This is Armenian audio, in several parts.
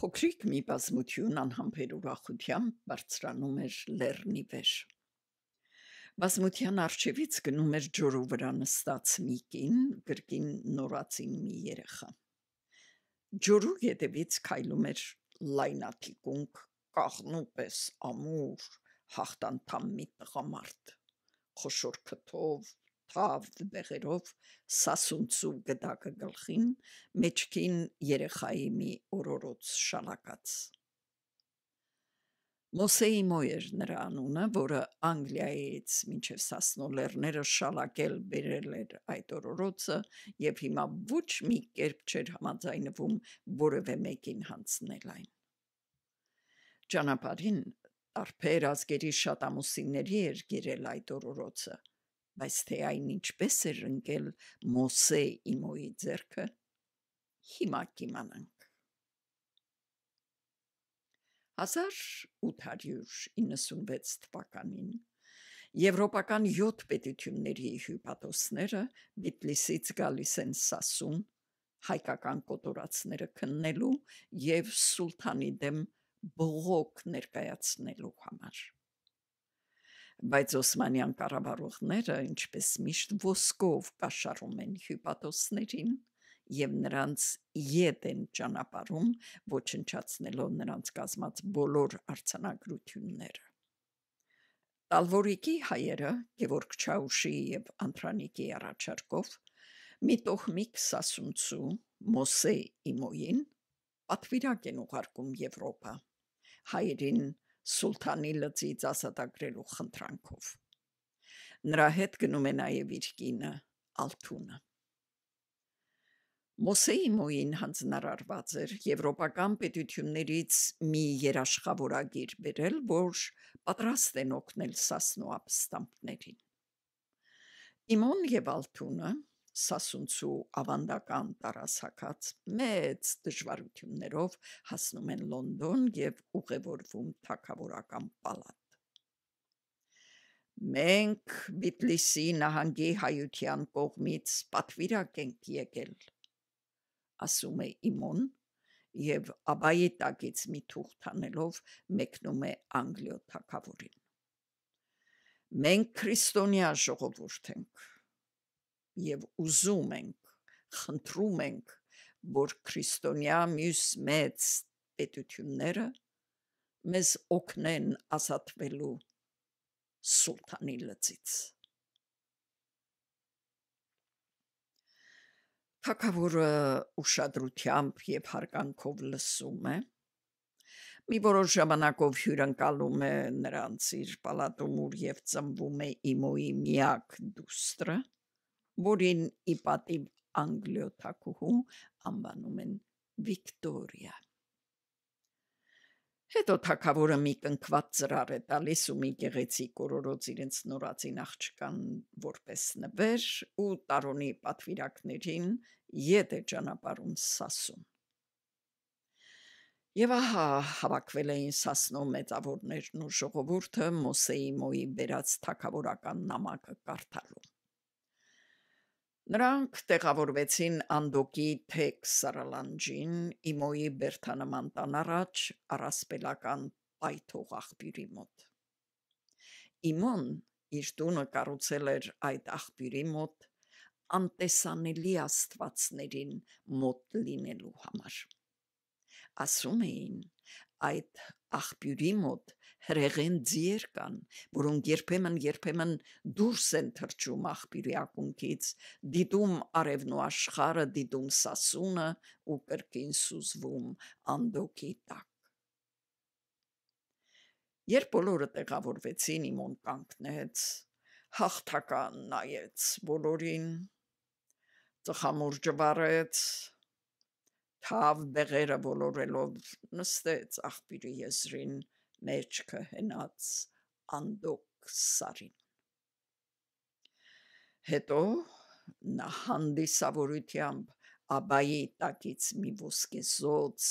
Փոքրիկ մի բազմություն անհամբեր ուրախությամբ բարձրանում էր լեռնի վեր։ Բազմության արջևից գնում էր ջորու վրա նստած մի կին, գրկին նորացին մի երեխա։ Ջորու ետևից քայլում էր լայնաթիկունք, կաղնուպես ամուր, հաղթանդամ մի տղամարդ։ Խոշոր քթով, թավ բեղերով սասունցու գդակը գլխին, մեջքին երեխայի մի օրորոց շալակած։ Մոսեի Մոյեր նրա անունը, որը Անգլիայից մինչև Սասնոլերները շալակել բերել էր այդ օրորոցը եւ հիմա ոչ մի կերպ չէր համաձայնվում որևէ մեկին հանցնել այն։ Ճանապարհին Արփեր ազգերի շատ ամուսինների էր գերել այդ օրորոցը, բայց թե այն ինչպես էր ընկել Մոսե Իմոյի ձեռքը հիմա կիմանանք 1896 թվականին Եվրոպական 7 պետությունների հյուպատոսները Բիտլիսից գալիս են Սասուն հայկական կոտորածները քննելու եւ սուլթանի դեմ բողոք ներկայացնելու համար բայց Օսմանյան կառավարողները ինչպես միշտ ոսկով կաշառում են հյուպատոսներին եւ նրանց յետ են ճանապարհում ոչնչացնելով նրանց կազմած բոլոր արցանագրությունները Տալվորիկի հայերը Գևորգ Չաուշի եւ Անտրանիկի առաջարկով մի տոհմիկ սասունցու Մոսե Իմոյին պատվիրակ են ուղարկում Եվրոպա հայերին սուլթանի լծից ասատագրելու խնդրանքով։ Նրա հետ գնում է նաև իր կինը Ալթունը։ Մոսեի մոին հանձնարարված էր եվրոպական պետություններից մի երաշխավորագիր բերել, որ պատրաստ են օգնել սասնոապստամբներին։ Իմոն եւ Ալթունը սասունցու ավանդական տարասակած մեծ դժվարություններով հասնում են Լոնդոն եւ ուղևորվում թակավորական պալատ։ Մենք Բիտլիսի նահանգի հայության կողմից պատվիրակ ենք եկել, ասում է Իմոն եւ աբայի տակից մի թուղթ անելով մեկնում է Անգլիո թակավորին։ Մենք քրիստոնյա ժողովուրդ ենք եւ ուզում ենք, խնդրում ենք, որ քրիստոնյա մյուս մեծ պետությունները մեզ օգնեն ազատվելու սուլտանի լծից։ Թակավորը ուշադրությամբ եւ հարկանքով լսում է։ Մի որոշ ժամանակով հյուրընկալում է նրանց իր պալատում ուր եւ ծնվում է Իմոյի միակ դուստրը։ իմ որին ի պատիվ անգլիոթակուհու անվանում են Վիկտորիա։ Հետո թակավորը մի կնքված ծրար է տալիս ու մի գեղեցիկ օրորոց իրենց նորածին աղջկան որպես նվեր ու տարոնի պատվիրակներին ետ է ճանապարհում սասում։ Եվ ահա հավաքվել էին սասնո մեծավորներն ու ժողովուրդը Մոսեի մոյի վերած թակավորական նամակը կարդալու։ Նրանք տեղավորվեցին Անդոկի թեք սարալանջին, Իմոյի Բերթանման տան առաջ առասպելական պայթող աղբյուրի մոտ։ Իմոն իր տունը կառուցել էր այդ աղբյուրի մոտ անտեսանելի աստվածներին մոտ լինելու համար։ Ասում էին, այդ աղբյուրի մոտ հրեղեն ձիեր կան, որոնք երբեմն երբեմն դուրս են թռչում աղբյուրի ակունքից, դիտում արևն ու աշխարը, դիտում սասունը ու կրկին սուզվում անդոկի տակ։ Երբ բոլորը տեղավորվեցին իմոն կանգնեց, հաղթական նայեց բոլորին, ծխամուր ջվարեց, թավ բեղերը ոլորելով նստեց աղբյուրի եզրին, մեջքը հենած անդոկ սարին։ Հետո նա հանդիսավորությամբ աբայի տակից մի ոսկեզոց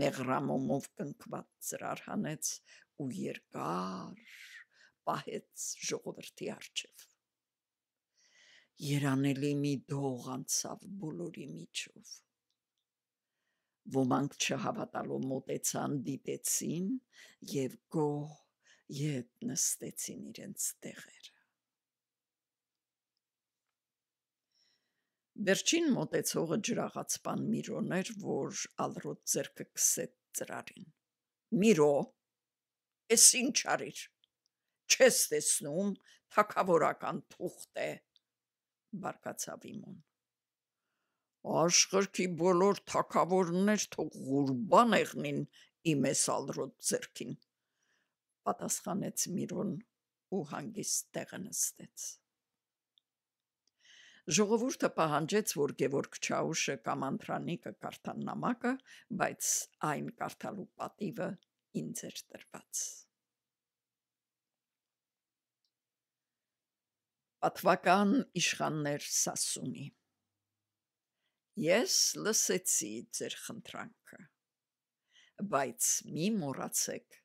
մեղրամոմով կնքված ծրար հանեց ու երկար պահեց ժողովրդի արջև։ Երանելի մի դող անցավ բոլորի միջով ոմանք չհավատալով մտեցան, դիտեցին եւ գող ետ նստեցին իրենց տեղերը։ Վերջին մտեցողը ջրաղացpan Միրոն էր, որ ալրոտ зерքը կսեց ծրարին։ Միրո, ես ինչ արիր։ Չես տեսնում, թակավորական թուղթ է։ Բարկացավ իմուն։ Աշխարհի բոլոր թակավորներ թող Ղուրբան եղնին իմ էս ալրոտ ձերքին։ Պատասխանեց Միրոն ու հանգիստ տեղը նստեց։ Ժողովուրդը պահանջեց, որ Գևորգ Չաուշը կամ Անտրանիկը կարդան նամակը, բայց այն կարդալու պատիվը ինձ էր տրված։ Պատվական իշխաններ Սասունի Ես լսեցի ձեր խնդրանքը։ Բայց մի մոռացեք,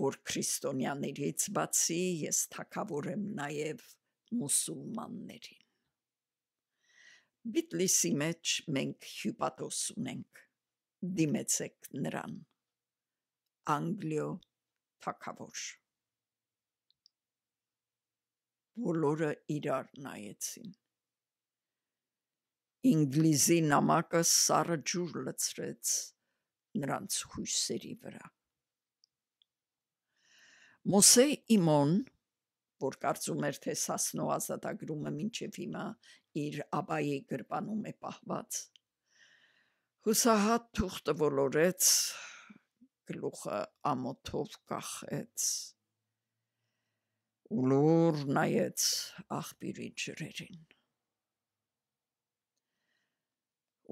որ քրիստոնյաներից բացի ես թակավոր եմ նաև մուսուլմաններին։ Բիտլիսի մեջ մենք հյուպատոս ունենք։ Դիմեցեք նրան։ Անգլիո թակավոր։ Բոլորը իրար նայեցին։ Ինգլիզի նամակը սառը ջուր լցրեց նրանց հույսերի վրա։ Մոսե Իմոն, որ կարծում էր, թե Սասնո ազատագրումը մինչև հիմա իր աբայի գրպանում է պահված, հուսահատ թուղթը ոլորեց, գլուխը ամոթով կախեց։ Ուլուր նայեց աղբյուրի ջրերին։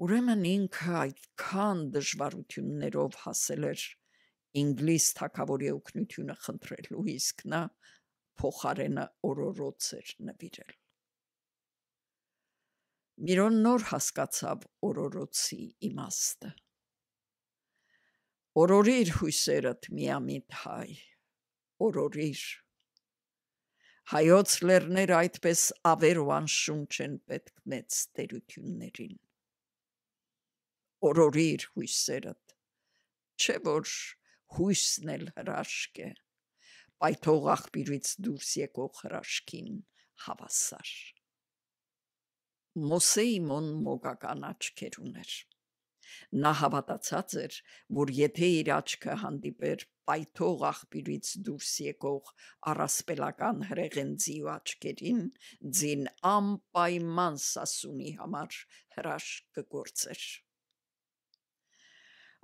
Ուրեմն ինքը այդքան դժվարություններով հասել էր Ինգլիս թակավորի օգնությունը խնդրելու, իսկ նա փոխարենը օրորոց էր նվիրել։ Միրոն նոր հասկացավ օրորոցի իմաստը։ Օրորիր հույսերդ միամիտ հայ, օրորիր։ Հայոց լեռները այդպես ավերուան շունչ են պետք մեծ տերություններին օրորիր հույսերդ։ Չէ որ հույսն էլ հրաշք է։ Պայթող աղբիրից դուրս եկող հրաշքին հավասար։ Մոսեի մոն մոգական աչքեր ուներ։ Նա հավատացած էր, որ եթե իր աչքը հանդիպեր պայթող աղբյուրից դուրս եկող առասպելական հրեղենձի ու աչկերին, ձին անպայման սասունի համար հրաշ կգործեր։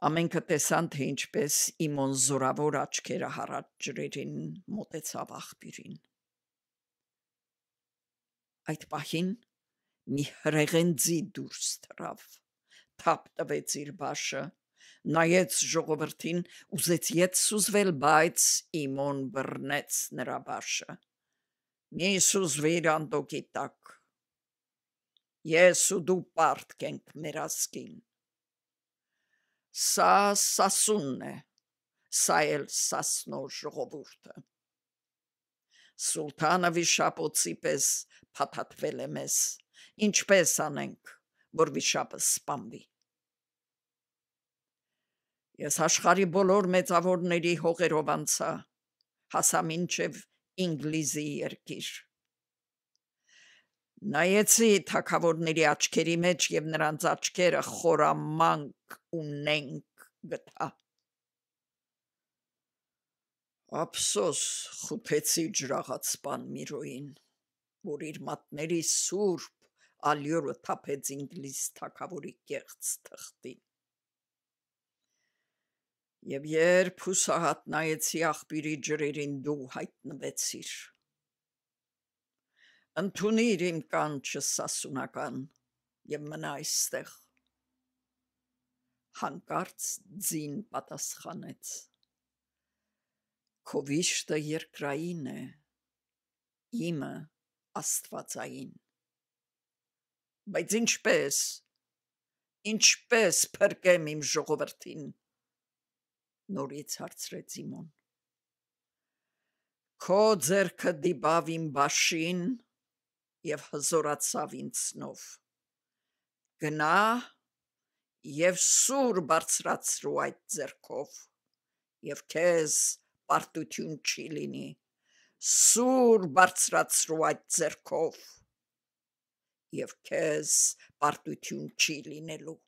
Ամենքը տեսան, թե ինչպես իմոն զորավոր աչքերը հարած ջրերին մոտեցավ աղբյուրին։ Այդ պահին մի հրեղենձի դուրս թռավ։ Թափ տվեց իր բաշը, նայեց ժողովրդին, ուզեց յետ սուզվել, բայց իմոն բռնեց նրա բաշը։ Մի սուզվիր անտոկի տակ։ Ես ու դու պարտք ենք մեր ասկին։ Սա սասունն է։ Սա էլ սասնոր ժողովուրդը։ Սուլտանը վիշապոցի պես փաթաթվել է մեզ։ Ինչպես անենք, որ վիշապը սպամվի։ Ես աշխարի բոլոր մեծավորների հողերով անցա, հասա մինչև Ինգլիզի երկիր։ Նայեցի թակավորների աչքերի մեջ եւ նրանց աչքերը խորամանկ ու նենք գտա։ Ափսոս խփեցի ջրաղացpan Միրոյին, որ իր մատների սուրբ ալյուրը թափեց ինգլիս թակավորի կեղծ թղթին։ Եվ երբ հուսահատ նայեցի աղբիրի ջրերին դու հայտնվեցիր, ընդունիր իմ կանչը սասունական եւ մնա այստեղ հանկարծ ձին պատասխանեց Քովիշտը երկրային է իմը աստվածային բայց ինչպես ինչպես փրկեմ իմ ժողովրդին նորից հարցրեց Սիմոն Քո ձերքը դիպավ իմ բաշին եւ հզորացավ ինձնով։ Գնա եւ սուր բարձրացրու այդ ձեռքով եւ քեզ պարտություն չի լինի։ Սուր բարձրացրու այդ ձեռքով եւ քեզ պարտություն չի լինելու։